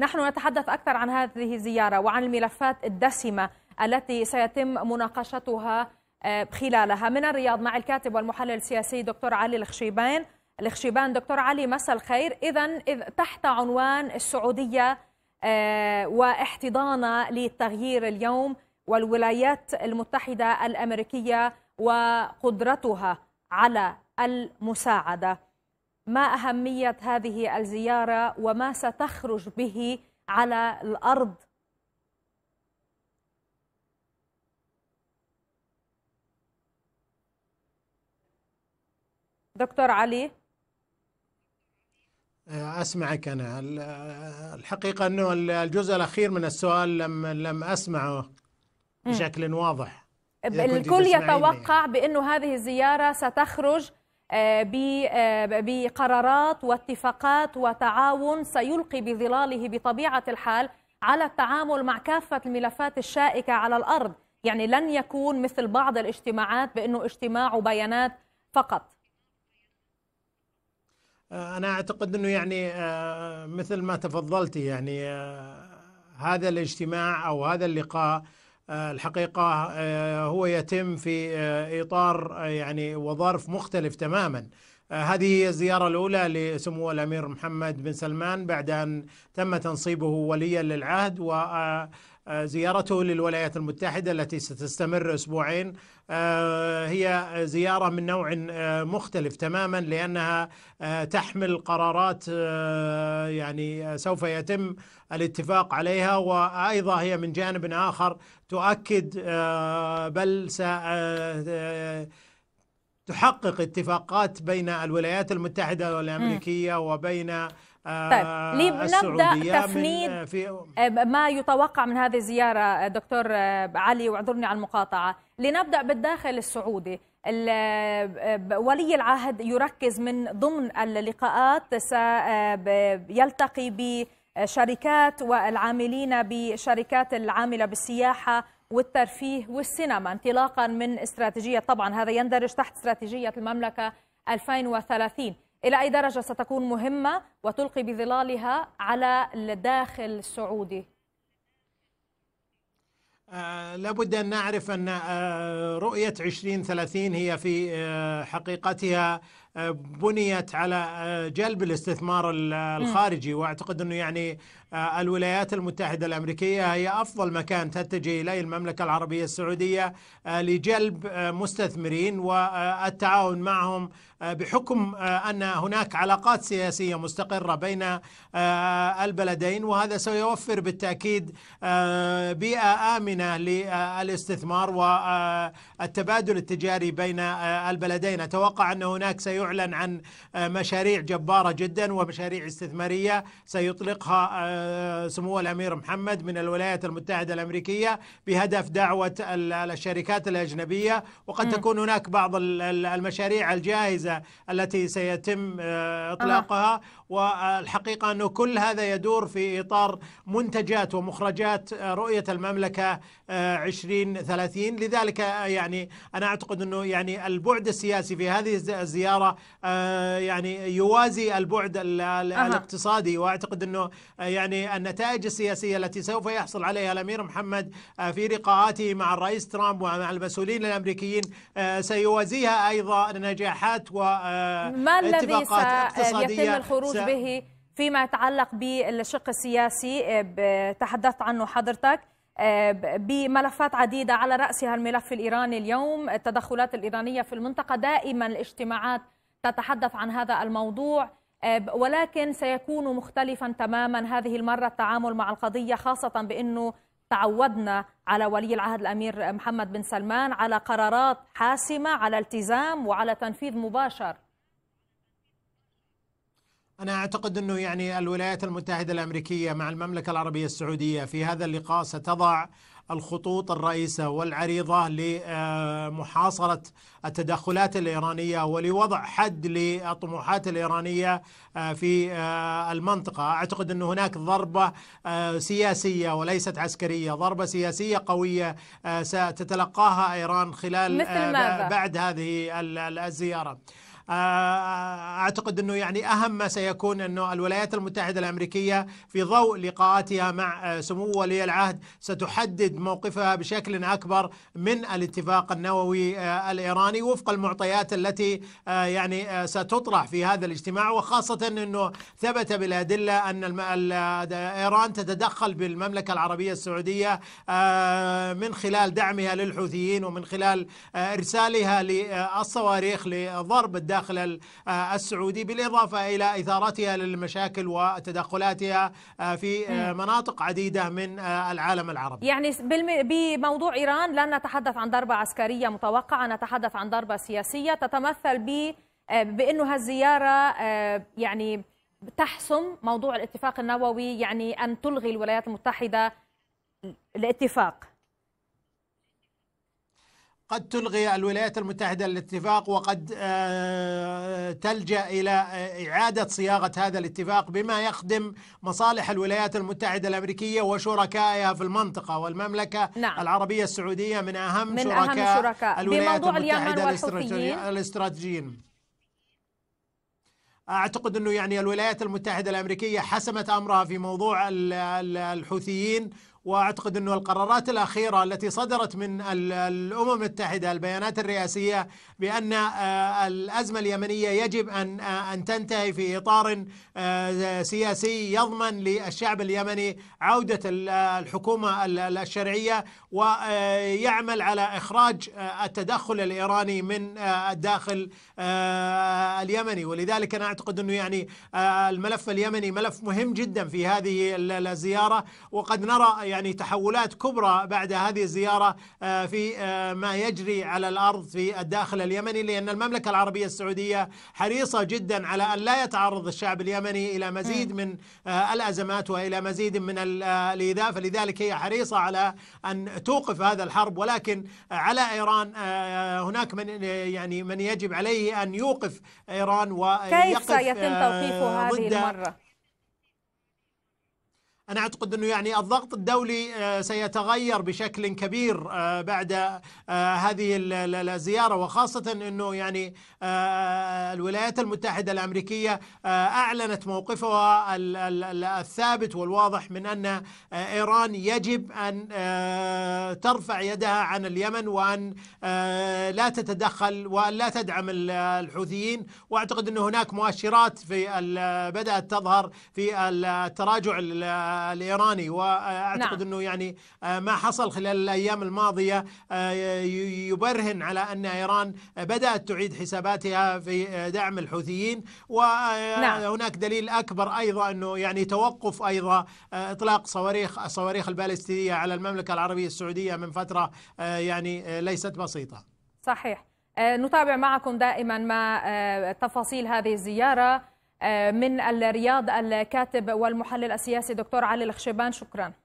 نحن نتحدث أكثر عن هذه الزيارة وعن الملفات الدسمة التي سيتم مناقشتها آه، خلالها من الرياض مع الكاتب والمحلل السياسي دكتور علي الخشيبان الخشيبان دكتور علي مساء الخير إذا إذ تحت عنوان السعودية آه، واحتضانها للتغيير اليوم والولايات المتحدة الأمريكية وقدرتها على المساعدة ما أهمية هذه الزيارة وما ستخرج به على الأرض دكتور علي آه، اسمعك انا آه، الحقيقه انه الجزء الاخير من السؤال لم لم اسمعه بشكل واضح الكل يتوقع بانه هذه الزياره ستخرج بقرارات واتفاقات وتعاون سيلقي بظلاله بطبيعة الحال على التعامل مع كافة الملفات الشائكة على الأرض يعني لن يكون مثل بعض الاجتماعات بأنه اجتماع وبيانات فقط آه، أنا أعتقد أنه يعني آه، مثل ما تفضلتي يعني آه، هذا الاجتماع أو هذا اللقاء الحقيقة آه، هو يتم في آه، إطار آه، يعني وظرف مختلف تماما هذه هي الزيارة الأولى لسمو الأمير محمد بن سلمان بعد أن تم تنصيبه وليا للعهد و آه، زيارته للولايات المتحدة التي ستستمر أسبوعين آه، هي زيارة من نوع آه، مختلف تماما لأنها تحمل قرارات يعني سوف يتم الاتفاق عليها وأيضا هي من جانب آخر تؤكد بل س تحقق اتفاقات بين الولايات المتحدة الأمريكية وبين طيب لنبدا آه، تفنيد آه، في آه، ما يتوقع من هذه الزياره دكتور علي واعذرني على المقاطعه لنبدا بالداخل السعودي ولي العهد يركز من ضمن اللقاءات سيلتقي بشركات والعاملين بشركات العامله بالسياحه والترفيه والسينما انطلاقا من استراتيجيه طبعا هذا يندرج تحت استراتيجيه المملكه 2030 إلى أي درجة ستكون مهمة وتلقي بظلالها على الداخل السعودي؟ آه، لابد أن نعرف أن آه، رؤية 2030 هي في آه، حقيقتها بنيت على آه، جلب الاستثمار آه، الخارجي واعتقد انه يعني آه، الولايات المتحده الامريكيه هي افضل مكان تتجه اليه المملكه العربيه السعوديه لجلب مستثمرين والتعاون معهم بحكم ان هناك علاقات سياسيه مستقره بين البلدين وهذا سيوفر بالتاكيد بيئه امنه للاستثمار والتبادل التجاري بين البلدين اتوقع ان هناك سي سيعلن عن آه، مشاريع جبارة جدا ومشاريع استثمارية سيطلقها آه، سمو الأمير محمد من الولايات المتحدة الأمريكية بهدف دعوة الشركات الأجنبية وقد م. تكون هناك بعض المشاريع الجاهزة التي سيتم آه، إطلاقها والحقيقة أنه كل هذا يدور في إطار منتجات ومخرجات رؤية المملكة 2030 لذلك يعني أنا أعتقد أنه يعني البعد السياسي في هذه الزيارة آه، يعني يوازي البعد الاقتصادي واعتقد انه آه، يعني النتائج السياسيه التي سوف يحصل عليها الامير محمد آه، في لقاءاته مع الرئيس ترامب ومع المسؤولين الامريكيين سيوازيها ايضا نجاحات و ما الذي سيتم الخروج س... به فيما يتعلق بالشق السياسي تحدثت عنه حضرتك بملفات عديدة على رأسها الملف الإيراني اليوم التدخلات الإيرانية في المنطقة دائما الاجتماعات تتحدث عن هذا الموضوع آه، ولكن سيكون مختلفا تماما هذه المرة التعامل مع القضية خاصة بأنه تعودنا على ولي العهد الأمير محمد بن سلمان على قرارات حاسمة على التزام وعلى تنفيذ مباشر أنا أعتقد أنه يعني الولايات المتحدة الأمريكية مع المملكة العربية السعودية في هذا اللقاء ستضع الخطوط الرئيسة والعريضة لمحاصرة التدخلات الإيرانية ولوضع حد للطموحات الإيرانية آه، في آه، المنطقة أعتقد أن هناك ضربة آه، سياسية وليست عسكرية ضربة سياسية قوية ستتلقاها إيران خلال بعد هذه الزيارة آه، اعتقد انه يعني اهم ما سيكون انه الولايات المتحده الامريكيه في ضوء لقاءاتها مع آه، سمو ولي العهد ستحدد موقفها بشكل اكبر من الاتفاق النووي آه، الايراني وفق المعطيات التي يعني ستطرح في هذا الاجتماع وخاصه انه ثبت بالادله ان ايران تتدخل بالمملكه العربيه السعوديه من خلال دعمها للحوثيين ومن خلال ارسالها للصواريخ لضرب الداخل الداخل آه، السعودي بالإضافة إلى إثارتها للمشاكل وتدخلاتها آه، في آه، مناطق عديدة من العالم العربي يعني بموضوع إيران لن نتحدث عن ضربة عسكرية متوقعة نتحدث عن ضربة سياسية تتمثل ب بأنه هالزيارة يعني تحسم موضوع الاتفاق النووي يعني أن تلغي الولايات المتحدة الاتفاق قد تلغي الولايات المتحدة الاتفاق وقد آه، تلجأ إلى آه، إعادة صياغة هذا الاتفاق بما يخدم مصالح الولايات المتحدة الأمريكية وشركائها في المنطقة والمملكة نعم. العربية السعودية من أهم من شركاء, أهم شركاء. الولايات المتحدة الاستراتيجيين اعتقد انه يعني الولايات المتحده الامريكيه حسمت امرها في موضوع الحوثيين واعتقد انه القرارات الاخيره التي صدرت من الامم المتحده البيانات الرئاسيه بان آه، الازمه اليمنيه يجب ان آه، ان تنتهي في اطار آه، سياسي يضمن للشعب اليمني عوده الحكومه الشرعيه ويعمل على اخراج التدخل الايراني من الداخل اليمني ولذلك انا اعتقد انه يعني الملف اليمني ملف مهم جدا في هذه الزياره وقد نرى يعني تحولات كبرى بعد هذه الزيارة آه، في آه، ما يجري على الأرض في الداخل اليمني لأن المملكة العربية السعودية حريصة جدا على أن لا يتعرض الشعب اليمني إلى مزيد من آه، الأزمات وإلى مزيد من الإيذاء فلذلك هي حريصة على أن توقف هذا الحرب ولكن على إيران هناك من يعني من يجب عليه أن يوقف إيران ويقف كيف سيتم توقيفه هذه المرة؟ أنا أعتقد أنه يعني الضغط الدولي آه، سيتغير بشكل كبير آه، بعد آه، هذه الزيارة وخاصة أنه يعني الولايات المتحدة الأمريكية أعلنت موقفها الثابت والواضح من أن إيران يجب أن ترفع يدها عن اليمن وأن لا تتدخل وأن لا تدعم الحوثيين وأعتقد انه هناك مؤشرات في بدأت تظهر في التراجع الايراني واعتقد نعم. انه يعني آه، ما حصل خلال الايام الماضيه آه، يبرهن على ان ايران بدات تعيد حساباتها في آه، دعم الحوثيين وهناك نعم. دليل اكبر ايضا انه يعني توقف ايضا اطلاق صواريخ الصواريخ البالستيه على المملكه العربيه السعوديه من فتره يعني ليست بسيطه. صحيح. نتابع معكم دائما ما تفاصيل هذه الزياره آه، من الرياض الكاتب والمحلل السياسي دكتور علي الخشبان شكرا